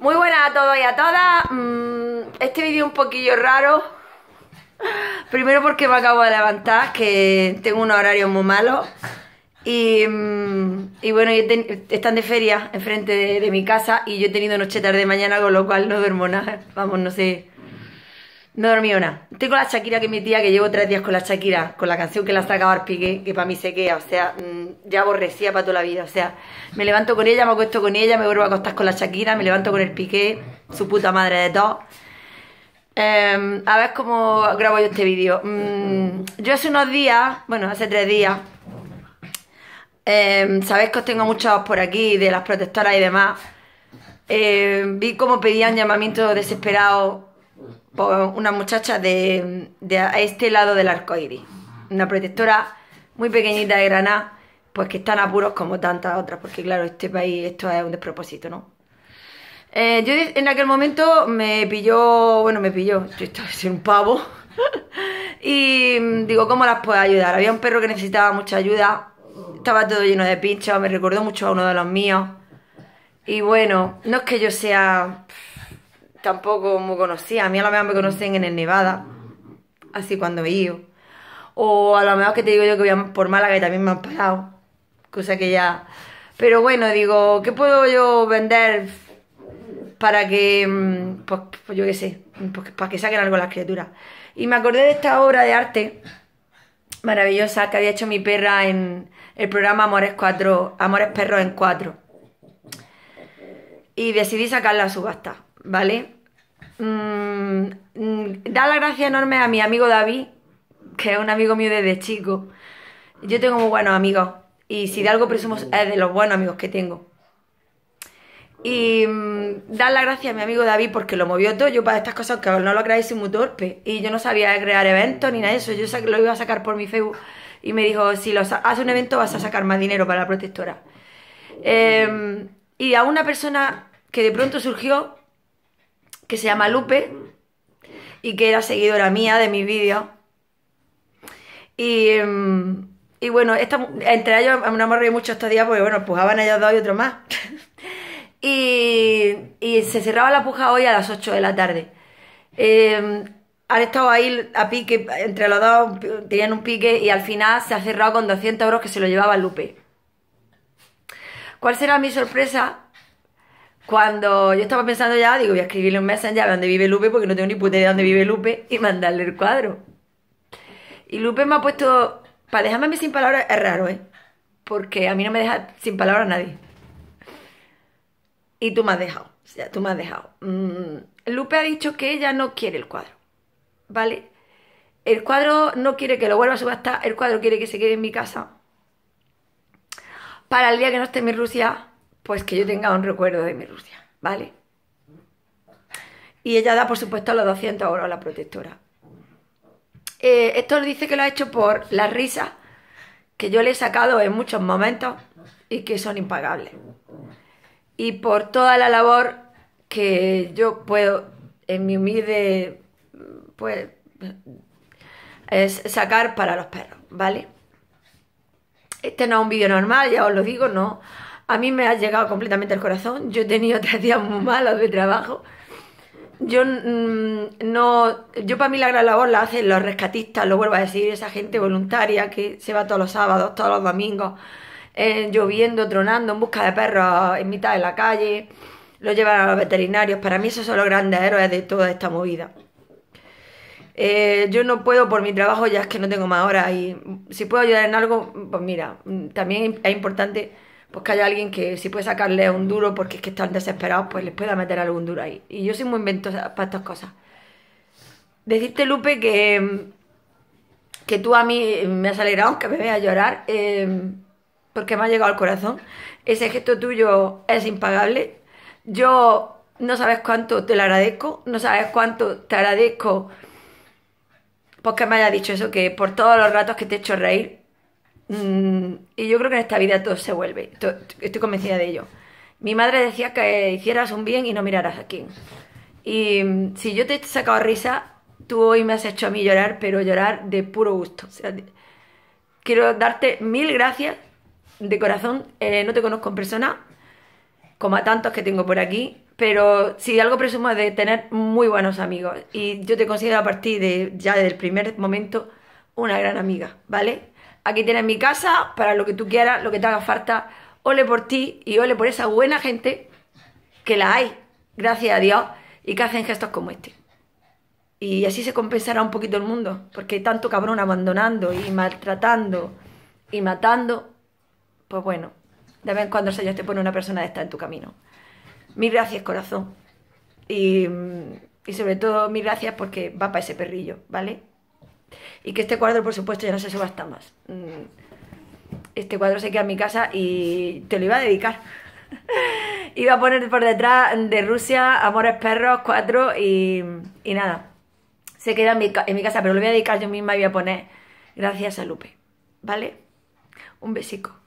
Muy buenas a todos y a todas. Mm, este vídeo un poquillo raro. Primero porque me acabo de levantar, que tengo un horario muy malo mm, Y, bueno, están de feria enfrente de, mi casa y yo he tenido noche, tarde, mañana, con lo cual no duermo nada. Vamos, no sé. No dormí nada. Tengo la Shakira, que mi tía, que llevo tres días con la Shakira, con la canción que la sacaba Piqué, que para mí se queda, o sea... Mm, ya aborrecía para toda la vida. O sea, me levanto con ella, me acuesto con ella, me vuelvo a acostar con la Shakira, me levanto con el Piqué, su puta madre de todo. Em, a ver cómo grabo yo este vídeo. Mm, yo hace unos días, bueno, hace tres días, em, sabéis que os tengo muchos por aquí de las protectoras y demás. Em, vi cómo pedían llamamiento desesperado por una muchacha de, este lado del arco Una protectora muy pequeñita de Granada pues que están apuros como tantas otras, porque claro, este país, esto es un despropósito, ¿no? Eh, yo en aquel momento me pilló, bueno, me pilló, yo estaba sin un pavo, y mm, digo, ¿cómo las puedo ayudar? Había un perro que necesitaba mucha ayuda, estaba todo lleno de pinchos, me recordó mucho a uno de los míos, y bueno, no es que yo sea tampoco muy conocida, a mí a lo mejor me conocen en el Nevada, así cuando he ido, o a lo mejor que te digo yo que voy por Málaga y también me han pasado, cosa que ya... Pero bueno, digo, ¿qué puedo yo vender para que, mm, pues, pues, yo qué sé, pues, para que saquen algo las criaturas? Y me acordé de esta obra de arte maravillosa que había hecho mi perra en el programa Amores cuatro, Amores Perros en 4. Y decidí sacarla a subasta, ¿vale? Mm, mm, da la gracia enorme a mi amigo David, que es un amigo mío desde chico. Yo tengo muy buenos amigos. Y si de algo presumo es de los buenos amigos que tengo. Y mm, dar las gracias a mi amigo David porque lo movió todo. Yo para estas cosas, que no lo creáis, soy muy torpe. Y yo no sabía crear eventos ni nada de eso. Yo lo iba a sacar por mi Facebook. Y me dijo, si lo haces un evento vas a sacar más dinero para la protectora. Em, y a una persona que de pronto surgió, que se llama Lupe, y que era seguidora mía de mis vídeos. Y... Em, y bueno, esta, entre ellos me hemos reído mucho estos días porque, bueno, pujaban ellos dos y otro más. y, se cerraba la puja hoy a las 8 de la tarde. Em, han estado ahí a pique, entre los dos tenían un pique y al final se ha cerrado con 200 euros que se lo llevaba Lupe. ¿Cuál será mi sorpresa? Cuando yo estaba pensando ya, digo, voy a escribirle un messenger donde vive Lupe porque no tengo ni puta idea de dónde vive Lupe y mandarle el cuadro. Y Lupe me ha puesto para sin palabras es raro, ¿eh? Porque a mí no me deja sin palabras nadie. Y tú me has dejado. O sea, tú me has dejado. Mm, Lupe ha dicho que ella no quiere el cuadro. ¿Vale? El cuadro no quiere que lo vuelva a subastar. El cuadro quiere que se quede en mi casa. Para el día que no esté en mi Rusia, pues que yo tenga un recuerdo de mi Rusia. ¿Vale? Y ella da, por supuesto, los 200 euros a la protectora esto eh, dice que lo ha hecho por las risas que yo le he sacado en muchos momentos y que son impagables. Y por toda la labor que yo puedo, en mi humilde, pues, sacar para los perros, ¿vale? Este no es un vídeo normal, ya os lo digo, no. A mí me ha llegado completamente el corazón. Yo he tenido tres días muy malos de trabajo yo mm, no, yo para mí la gran labor la hacen los rescatistas, lo vuelvo a decir, esa gente voluntaria que se va todos los sábados, todos los domingos, eh, lloviendo, tronando, en busca de perros en mitad de la calle, lo llevan a los veterinarios. Para mí esos son los grandes héroes de toda esta movida. Eh, yo no puedo por mi trabajo, ya es que no tengo más horas y si puedo ayudar en algo, pues mira, mm, también es importante pues que haya alguien que si puede sacarle un duro porque es que están desesperados, pues les pueda meter algún duro ahí. Y yo soy muy inventosa para estas cosas. Decirte, Lupe, que, que tú a mí me has alegrado, que me veas llorar, eh, porque me ha llegado al corazón. Ese gesto tuyo es impagable. Yo no sabes cuánto te lo agradezco, no sabes cuánto te agradezco porque me haya dicho eso, que por todos los ratos que te he hecho reír, Mm, y yo creo que en esta vida todo se vuelve. estoy convencida de ello. Mi madre decía que hicieras un bien y no miraras a quién. Y mm, si yo te he sacado risa, tú hoy me has hecho a mí llorar, pero llorar de puro gusto. quiero darte mil gracias de corazón. Eh, no te conozco en persona, como a tantos que tengo por aquí, pero si algo presumo es de tener muy buenos amigos. Y yo te considero a partir de ya del primer momento una gran amiga, ¿vale? aquí tienes mi casa para lo que tú quieras, lo que te haga falta. Ole por ti y ole por esa buena gente que la hay, gracias a Dios, y que hacen gestos como este. Y así se compensará un poquito el mundo, porque tanto cabrón abandonando y maltratando y matando, pues bueno, de vez en cuando se Señor te pone una persona de esta en tu camino. Mil gracias, corazón. Y, mm, y sobre todo, mil gracias porque va para ese perrillo, ¿vale? Y que este cuadro, por supuesto, ya no se estar más. Mm. Este cuadro se queda en mi casa y te lo iba a dedicar. iba a poner por detrás de Rusia, Amores Perros cuatro y, y nada. Se queda en mi, en mi casa, pero lo voy a dedicar yo misma y voy a poner Gracias a Lupe. ¿Vale? Un besico.